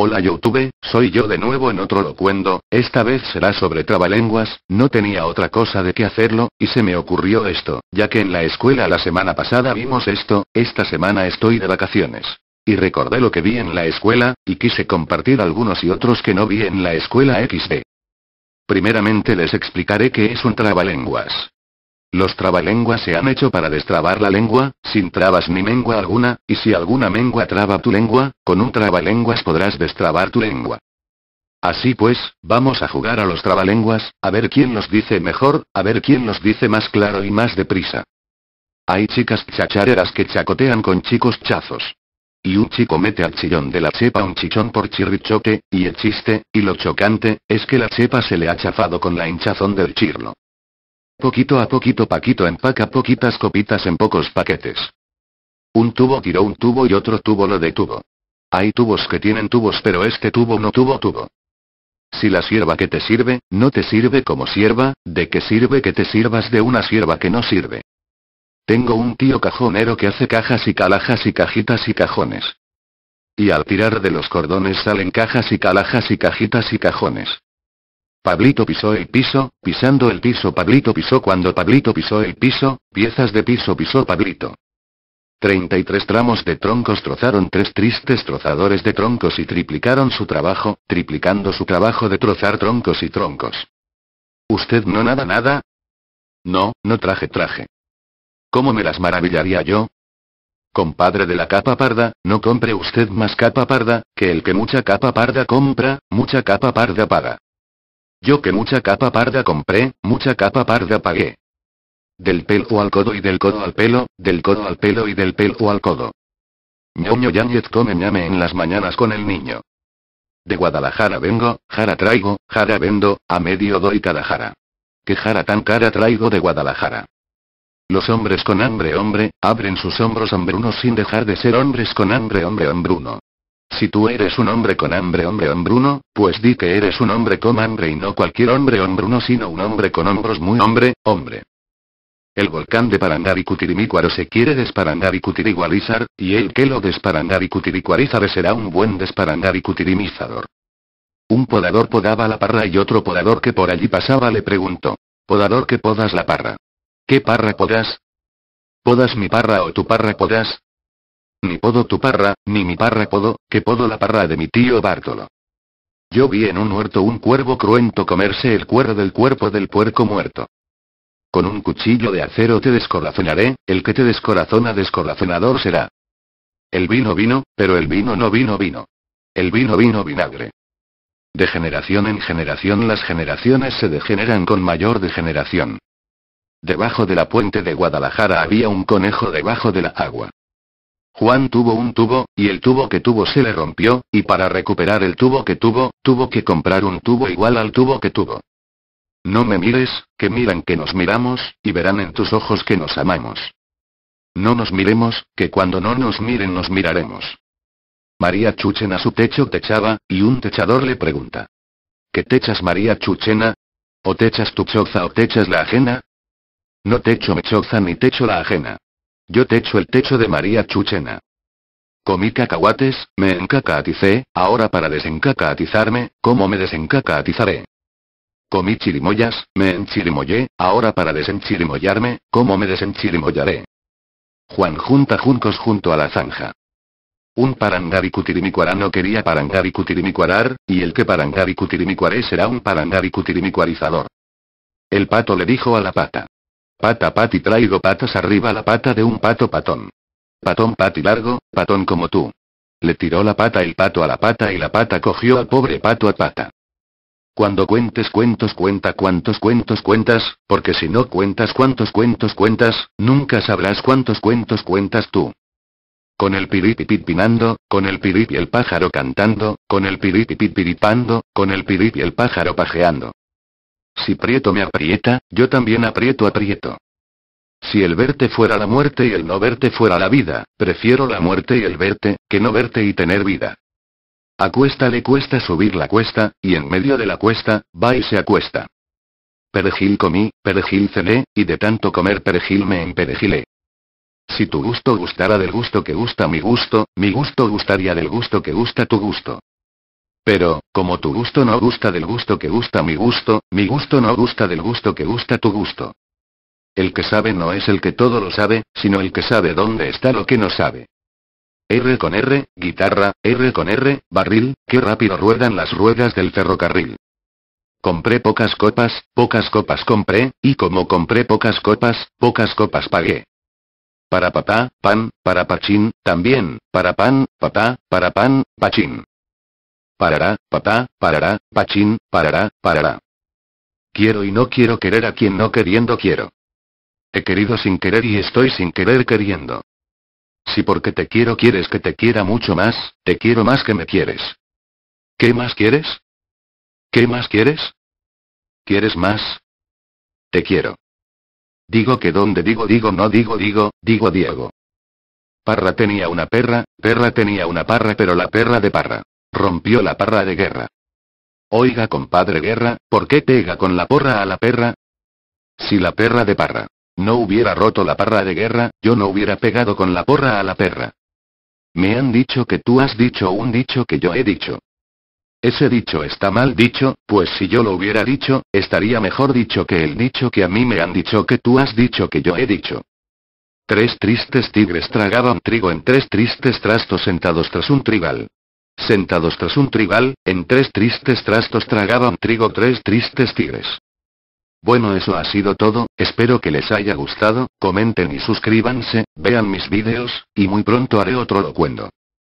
Hola YouTube, soy yo de nuevo en otro locuendo, esta vez será sobre trabalenguas, no tenía otra cosa de qué hacerlo, y se me ocurrió esto, ya que en la escuela la semana pasada vimos esto, esta semana estoy de vacaciones. Y recordé lo que vi en la escuela, y quise compartir algunos y otros que no vi en la escuela XD. Primeramente les explicaré qué es un trabalenguas. Los trabalenguas se han hecho para destrabar la lengua, sin trabas ni mengua alguna, y si alguna mengua traba tu lengua, con un trabalenguas podrás destrabar tu lengua. Así pues, vamos a jugar a los trabalenguas, a ver quién los dice mejor, a ver quién los dice más claro y más deprisa. Hay chicas chachareras que chacotean con chicos chazos. Y un chico mete al chillón de la chepa un chichón por chirrichoque, y el chiste, y lo chocante, es que la chepa se le ha chafado con la hinchazón del chirlo. Poquito a poquito Paquito empaca poquitas copitas en pocos paquetes. Un tubo tiró un tubo y otro tubo lo detuvo. Hay tubos que tienen tubos pero este tubo no tuvo tubo. Si la sierva que te sirve, no te sirve como sierva, ¿de qué sirve que te sirvas de una sierva que no sirve? Tengo un tío cajonero que hace cajas y calajas y cajitas y cajones. Y al tirar de los cordones salen cajas y calajas y cajitas y cajones. Pablito pisó el piso, pisando el piso Pablito pisó cuando Pablito pisó el piso, piezas de piso pisó Pablito. 33 tramos de troncos trozaron tres tristes trozadores de troncos y triplicaron su trabajo, triplicando su trabajo de trozar troncos y troncos. ¿Usted no nada nada? No, no traje traje. ¿Cómo me las maravillaría yo? Compadre de la capa parda, no compre usted más capa parda, que el que mucha capa parda compra, mucha capa parda paga. Yo que mucha capa parda compré, mucha capa parda pagué. Del pelo al codo y del codo al pelo, del codo al pelo y del pelo al codo. Ñoño yañez come ñame en las mañanas con el niño. De Guadalajara vengo, jara traigo, jara vendo, a medio doy cada jara. Que jara tan cara traigo de Guadalajara? Los hombres con hambre hombre, abren sus hombros hombrunos sin dejar de ser hombres con hambre hombre hombruno. Si tú eres un hombre con hambre hombre hombruno, pues di que eres un hombre con hambre y no cualquier hombre hombruno sino un hombre con hombros muy hombre, hombre. El volcán de Parangaricutirimícuaro se quiere desparandar y el que lo de será un buen cutirimizador. Un podador podaba la parra y otro podador que por allí pasaba le preguntó. Podador que podas la parra. ¿Qué parra podas? ¿Podas mi parra o tu parra podas? Ni podo tu parra, ni mi parra podo, que podo la parra de mi tío Bártolo. Yo vi en un huerto un cuervo cruento comerse el cuero del cuerpo del puerco muerto. Con un cuchillo de acero te descorazonaré, el que te descorazona descorazonador será. El vino vino, pero el vino no vino vino. El vino vino vinagre. De generación en generación las generaciones se degeneran con mayor degeneración. Debajo de la puente de Guadalajara había un conejo debajo de la agua. Juan tuvo un tubo, y el tubo que tuvo se le rompió, y para recuperar el tubo que tuvo, tuvo que comprar un tubo igual al tubo que tuvo. No me mires, que miran que nos miramos, y verán en tus ojos que nos amamos. No nos miremos, que cuando no nos miren nos miraremos. María Chuchena su techo techaba, y un techador le pregunta. ¿Qué techas María Chuchena? ¿O techas tu choza o techas la ajena? No techo mi choza ni techo la ajena. Yo techo el techo de María Chuchena. Comí cacahuates, me encacaticé, ahora para desencacatizarme, ¿cómo me desencacatizaré? Comí chirimoyas, me enchirimoyé, ahora para desenchirimoyarme, ¿cómo me desenchirimoyaré? Juan junta juncos junto a la zanja. Un parangaricutirimicuará no quería parangaricutirimicuarar, y el que parangaricutirimicuaré será un parangaricutirimicuarizador. El pato le dijo a la pata. Pata pati traigo patas arriba la pata de un pato patón. Patón pati largo, patón como tú. Le tiró la pata el pato a la pata y la pata cogió al pobre pato a pata. Cuando cuentes cuentos cuenta cuántos cuentos cuentas, porque si no cuentas cuántos cuentos cuentas, nunca sabrás cuántos cuentos cuentas tú. Con el piripipipinando, con el y el pájaro cantando, con el piripipit piripando, con el piripi el pájaro pajeando. Si Prieto me aprieta, yo también aprieto aprieto. Si el verte fuera la muerte y el no verte fuera la vida, prefiero la muerte y el verte, que no verte y tener vida. A cuesta le cuesta subir la cuesta, y en medio de la cuesta, va y se acuesta. Perejil comí, perejil cené, y de tanto comer perejil me emperejilé. Si tu gusto gustara del gusto que gusta mi gusto, mi gusto gustaría del gusto que gusta tu gusto. Pero, como tu gusto no gusta del gusto que gusta mi gusto, mi gusto no gusta del gusto que gusta tu gusto. El que sabe no es el que todo lo sabe, sino el que sabe dónde está lo que no sabe. R con R, guitarra, R con R, barril, qué rápido ruedan las ruedas del ferrocarril. Compré pocas copas, pocas copas compré, y como compré pocas copas, pocas copas pagué. Para papá, pan, para pachín, también, para pan, papá, para pan, pachín. Parará, papá, parará, pachín, parará, parará. Quiero y no quiero querer a quien no queriendo quiero. He querido sin querer y estoy sin querer queriendo. Si porque te quiero quieres que te quiera mucho más, te quiero más que me quieres. ¿Qué más quieres? ¿Qué más quieres? ¿Quieres más? Te quiero. Digo que donde digo digo no digo digo, digo Diego. Parra tenía una perra, perra tenía una parra pero la perra de parra. Rompió la parra de guerra. Oiga, compadre guerra, ¿por qué pega con la porra a la perra? Si la perra de parra no hubiera roto la parra de guerra, yo no hubiera pegado con la porra a la perra. Me han dicho que tú has dicho un dicho que yo he dicho. Ese dicho está mal dicho, pues si yo lo hubiera dicho, estaría mejor dicho que el dicho que a mí me han dicho que tú has dicho que yo he dicho. Tres tristes tigres tragaban trigo en tres tristes trastos sentados tras un trigal. Sentados tras un tribal, en tres tristes trastos tragaban trigo tres tristes tigres. Bueno eso ha sido todo, espero que les haya gustado, comenten y suscríbanse, vean mis vídeos, y muy pronto haré otro locuendo.